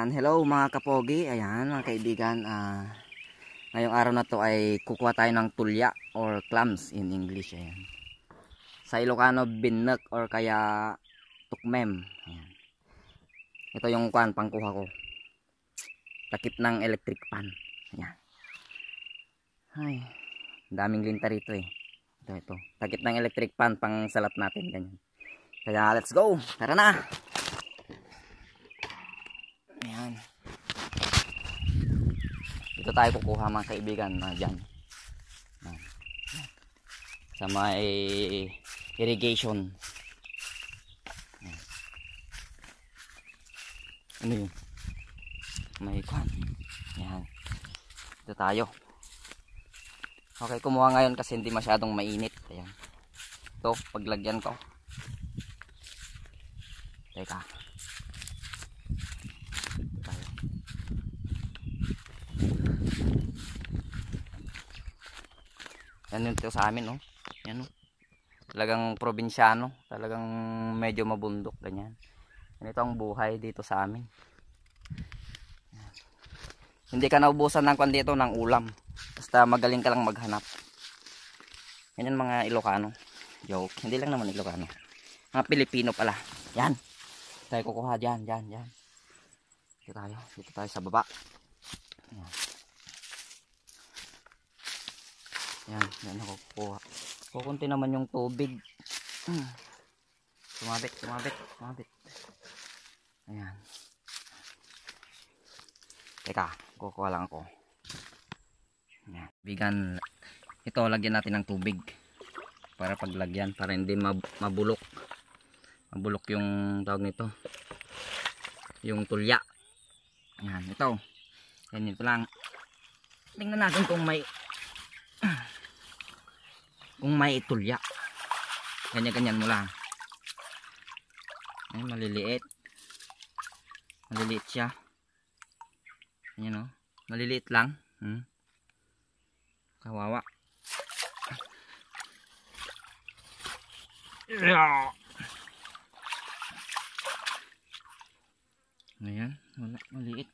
Ayan, hello mga kapogi. Ayan, mga kaibigan. Uh, ngayong araw na to ay kukuha tayo ng tulya or clams in English. Ayan. Sa Ilocano, binnek or kaya tukmem. Ayan. Ito yung kuhan, pangkuha ko. Takip ng electric pan. Ayan. Ay, daming linta rito eh. Ito, ito. Takip ng electric pan pang salat natin. Ganyan. Kaya let's go. Tara na. Dito tayo kukuha mga kaibigan na dyan. Sa may irrigation. Ano yun? May kwan. Yan. Dito tayo. Okay, kumuha ngayon kasi hindi masyadong mainit. Ayan. Ito, paglagyan ko. Teka. Ano to sa amin, oh. Yan, oh. Talagang probinsyano. Talagang medyo mabundok, ganyan. Ganito ang buhay dito sa amin. Hindi ka naubusan ng kwan dito ng ulam. Basta magaling ka lang maghanap. Ganyan mga Ilocano. Joke. Hindi lang naman Ilocano. Mga Pilipino pala. Yan. Tayo kukuha dyan, dyan, dyan. Dito tayo. Dito tayo sa baba. Yan. yan, yan ako kukuha kukunti naman yung tubig hmm. sumabit, sumabit, sumabit ayan teka, kukuha lang ako yan, bigan ito, lagyan natin ng tubig para paglagyan, para hindi mabulok mabulok yung tawag nito yung tulya ayan, ito ganito lang tingnan natin kung may kung may itulya ganyan-ganyan mo lang ay maliliit maliliit siya ganyan o oh. maliliit lang hmm. kawawa ayan maliliit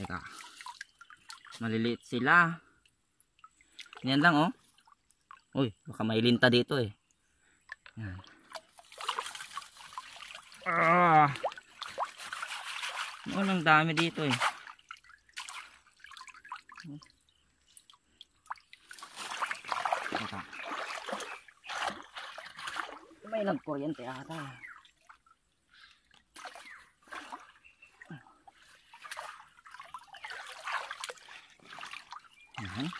Teka. Maliliit sila. Yan lang oh. Uy, baka may linta dito eh. Yan. Ah. Oh, ano ang dami dito eh. Teka. May lang kuryente ata eh. Ayan.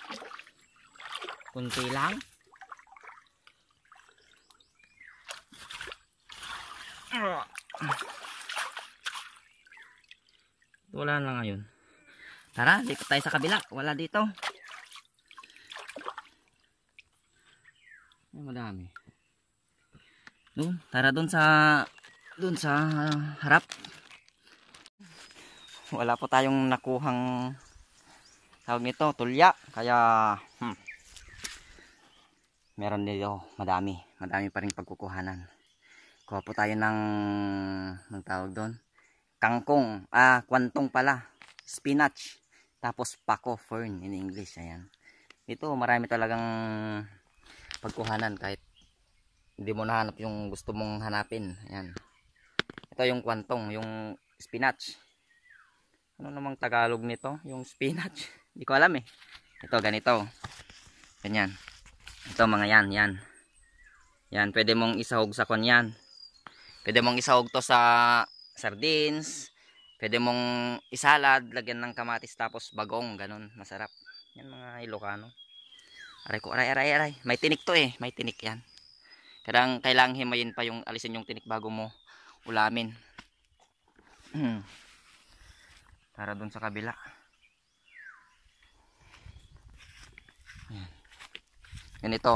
Kunti lang. Wala lang ngayon. Tara, dito tayo sa kabila. Wala dito. Ay, madami. Doon, tara doon sa doon sa uh, harap. Wala po tayong nakuhang tawag nito tulya kaya hmm, meron dito madami madami pa rin pagkukuhanan kuha po tayo ng ng tawag doon kangkong ah kwantong pala spinach tapos paco fern in English ayan ito marami talagang pagkuhanan kahit hindi mo nahanap yung gusto mong hanapin ayan ito yung kwantong yung spinach ano namang Tagalog nito yung spinach Hindi ko alam eh. Ito, ganito. Ganyan. Ito, mga yan, yan. Yan, pwede mong isahog sa kunyan. Pwede mong isahog to sa sardines. Pwede mong isalad, lagyan ng kamatis tapos bagong, ganun. Masarap. Yan mga Ilocano. Aray ko, aray, aray, aray. May tinik to eh. May tinik yan. Kadang kailangan himayin pa yung alisin yung tinik bago mo ulamin. Hmm. Para dun sa kabila. ganito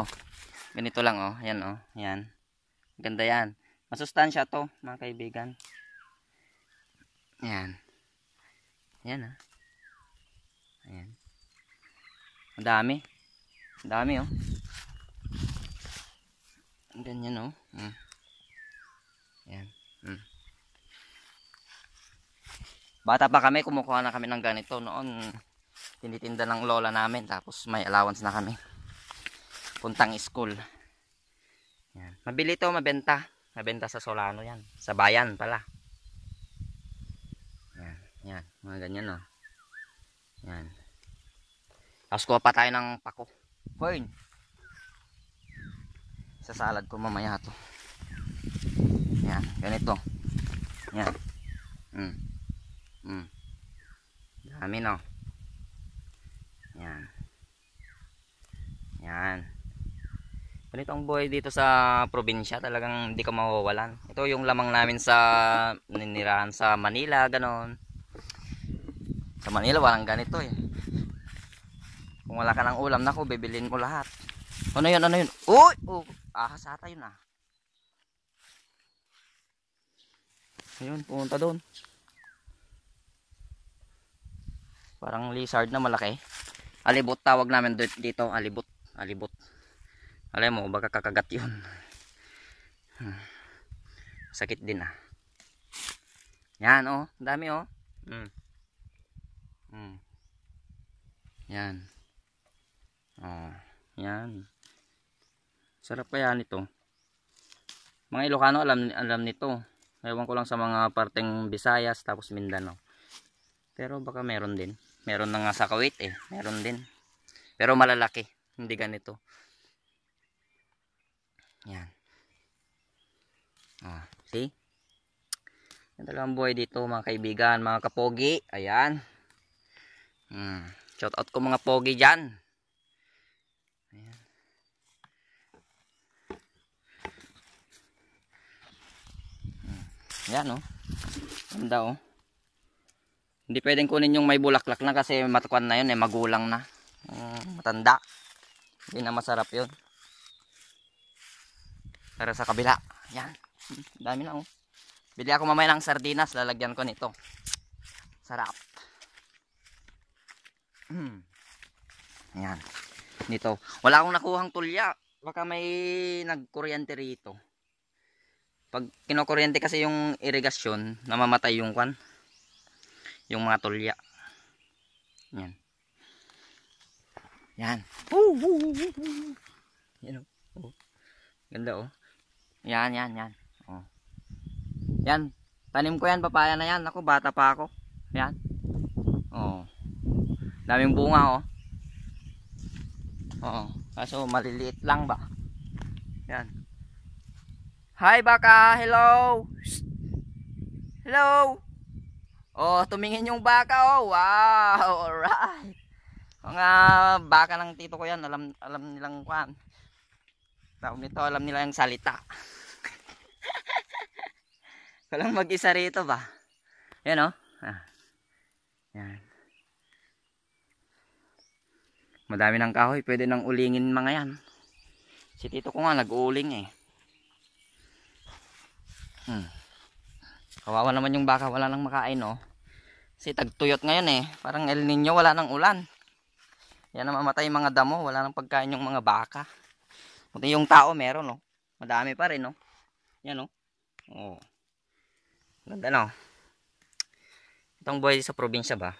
ganito lang oh ayan oh ayan ganda yan masustansya to mga kaibigan ayan ayan ah oh. ayan ang dami ang dami oh ganyan oh mm. ayan mm. bata pa kami kumukuha na kami ng ganito noon tinitinda ng lola namin tapos may allowance na kami papuntang school. Yan. Mabili to, mabenta. Mabenta sa Solano yan. Sa bayan pala. Yan, yan. Mga ganyan o. Oh. Yan. Tapos kuha pa tayo ng pako. Fern. Sa salad ko mamaya to. Yan, ganito. Yan. Mm. Mm. Dami no. Yan. Yan ganito ang buhay dito sa probinsya talagang hindi ka mawawalan ito yung lamang namin sa ninirahan sa Manila ganon sa Manila walang ganito eh kung wala ka ng ulam nako bibilin ko lahat ano yun ano yun uy oh, ahas ata yun ah ayun pumunta doon parang lizard na malaki alibot tawag namin dito alibot alibot alam mo baka kakagat yun hmm. sakit din ah yan oh dami oh mm. Mm. yan oh yan sarap kaya nito mga Ilocano alam, alam nito ewan ko lang sa mga parteng Visayas tapos Mindanao pero baka meron din meron na nga sa Kuwait eh meron din pero malalaki hindi ganito yan. Ah, see? Yung dalawang buhay dito mga kaibigan, mga kapogi. Ayan. Hmm. Shout out ko mga pogi dyan. Ayan. Hmm. Ayan o. Oh. Ganda Oh. Hindi pwedeng kunin yung may bulaklak na kasi matukwan na yun eh. Magulang na. Hmm, matanda. Hindi na masarap yun. Pero sa kabila. Yan. Dami na oh. Bili ako mamaya ng sardinas. Lalagyan ko nito. Sarap. Hmm. Yan. Nito. Wala akong nakuhang tulya. Baka may nagkuryente rito. Pag kinukuryente kasi yung irigasyon, namamatay yung kwan. Yung mga tulya. Yan. Yan. Woo, woo, Yan oh. oh. Ganda oh. Yan, yan, yan. Oh. Yan. Tanim ko yan, papaya na yan. Ako, bata pa ako. Yan. Oh. Daming bunga, oh. Oo. Oh. Kaso, maliliit lang ba? Yan. Hi, baka! Hello! Hello! Oh, tumingin yung baka, oh. Wow! Alright! Mga baka ng tito ko yan, alam, alam nilang kwan. Tawag nito, alam nila yung salita. Ako mag-isa rito ba? Yan o. Oh. Ah. Yan. Madami ng kahoy. Pwede nang ulingin mga yan. Si tito ko nga nag-uuling eh. Hmm. Kawawa naman yung baka. Wala nang makain no. Oh. Si tagtuyot ngayon eh. Parang El Nino. Wala nang ulan. Yan ang mamatay mga damo. Wala nang pagkain yung mga baka. Kundi yung tao meron Oh. Madami pa rin Oh. Yan no. Oh. oh. Ganda no. Ano? Itong buhay sa probinsya ba?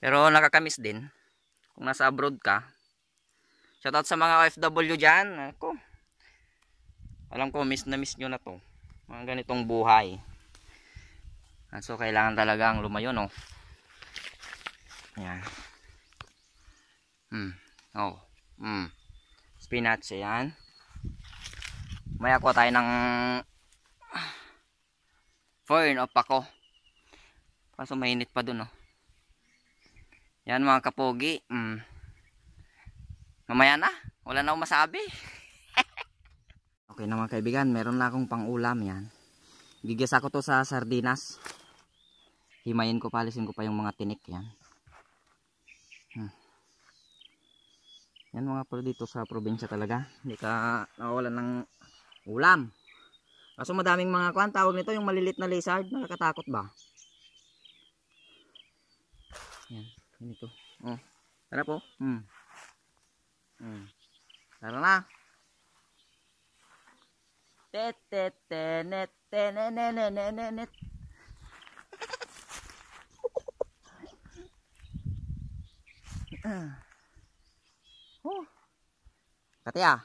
Pero nakakamiss din. Kung nasa abroad ka. Shoutout sa mga OFW dyan. Ako. Alam ko, miss na miss nyo na to. Mga ganitong buhay. At ah, so, kailangan talaga ang lumayo, no? Ayan. Hmm. Oh. Hmm. Spinach, yan. Maya ko tayo ng Fern o pako. Kaso mainit pa dun, oh. Yan mga kapogi. Mm. Mamaya na. Wala na akong masabi. okay na mga kaibigan. Meron na akong pang-ulam, yan. Gigisa ko to sa sardinas. Himayin ko, palisin ko pa yung mga tinik yan. Hmm. Yan mga pro dito sa probinsya talaga. Hindi ka nawawalan ng ulam. Kaso madaming mga kwan, tawag nito yung malilit na lizard, nakakatakot ba? Yan, ito. Oh. Tara po. Hmm. Hmm. Tara na. Tet tet tenet tenenenenenet. Oh. Katiya.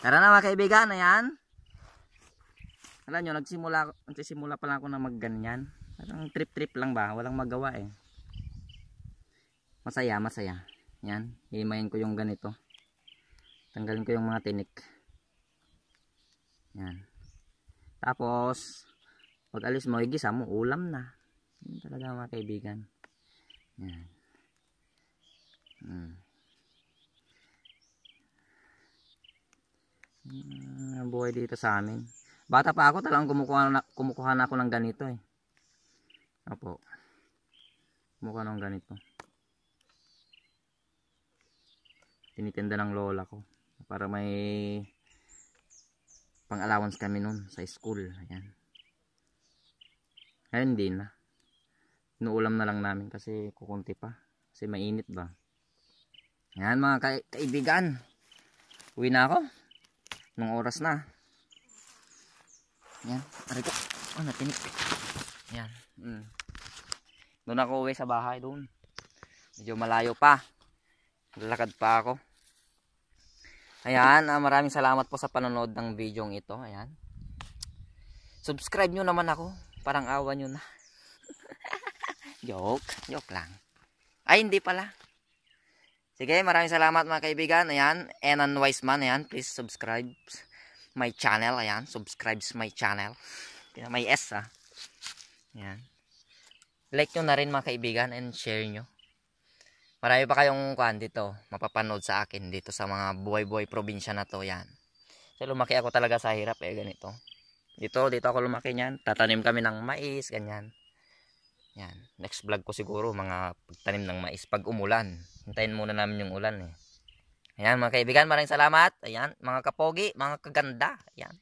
Tara na mga kaibigan, ayan alam nyo nagsimula, nagsisimula pa lang ako na magganyan parang trip trip lang ba walang magawa eh masaya masaya yan himayin ko yung ganito tanggalin ko yung mga tinik yan tapos pag alis mo igisa mo ulam na yan talaga mga kaibigan yan hmm. Uh, buhay dito sa amin Bata pa ako talagang kumukuha na, kumukuha na ako ng ganito eh. Opo. Kumukuha ng ganito. Tinitinda ng lola ko. Para may pang-allowance kami noon sa school. Ayan. Ngayon din na. Inuulam na lang namin kasi kukunti pa. Kasi mainit ba. Ayan mga ka kaibigan. Uwi na ako. Nung oras na. Yan. Arigo. Oh, ah, natinik. Yan. Mm. Doon ako uwi sa bahay doon. Medyo malayo pa. Lalakad pa ako. Ayan, uh, maraming salamat po sa panonood ng video ito. Ayan. Subscribe nyo naman ako. Parang awa nyo na. joke. Joke lang. Ay, hindi pala. Sige, maraming salamat mga kaibigan. Ayan, Enan Wiseman. Ayan, please subscribe my channel. Ayan. Subscribe sa my channel. May S ah. Ayan. Like nyo na rin mga kaibigan and share nyo. Marami pa kayong kuhan dito. Mapapanood sa akin dito sa mga buhay-buhay probinsya na to. Ayan. So lumaki ako talaga sa hirap eh ganito. Dito, dito ako lumaki niyan. Tatanim kami ng mais, ganyan. Yan. Next vlog ko siguro mga pagtanim ng mais pag umulan. Hintayin muna namin yung ulan eh. Ayan mga kaibigan, maraming salamat. Ayan, mga kapogi, mga kaganda. Ayan.